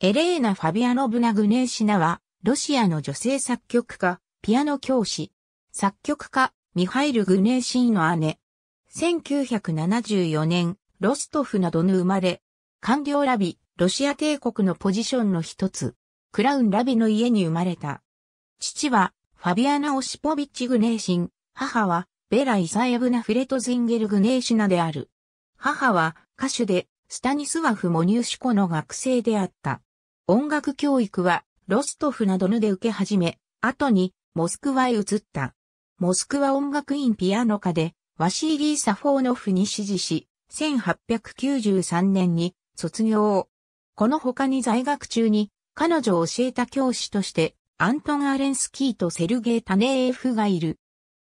エレーナ・ファビアノブナ・グネーシナは、ロシアの女性作曲家、ピアノ教師、作曲家、ミハイル・グネーシンの姉。1974年、ロストフなどの生まれ、官僚ラビ、ロシア帝国のポジションの一つ、クラウン・ラビの家に生まれた。父は、ファビアナ・オシポビッチ・グネーシン、母は、ベラ・イサエブナ・フレトズインゲル・グネーシナである。母は、歌手で、スタニスワフ・モニューシコの学生であった。音楽教育はロストフなどので受け始め、後にモスクワへ移った。モスクワ音楽院ピアノ科でワシーリー・サフォーノフに指示し、1893年に卒業。この他に在学中に彼女を教えた教師としてアントン・アレンスキーとセルゲイ・タネーエフがいる。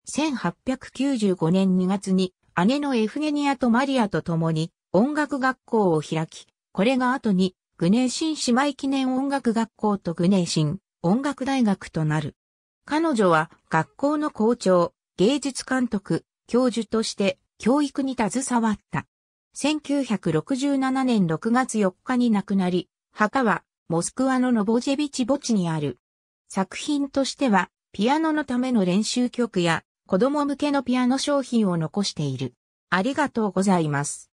1895年2月に姉のエフゲニアとマリアと共に音楽学校を開き、これが後にグネーシン姉妹記念音楽学校とグネーシン音楽大学となる。彼女は学校の校長、芸術監督、教授として教育に携わった。1967年6月4日に亡くなり、墓はモスクワのノボジェビチ墓地にある。作品としては、ピアノのための練習曲や、子供向けのピアノ商品を残している。ありがとうございます。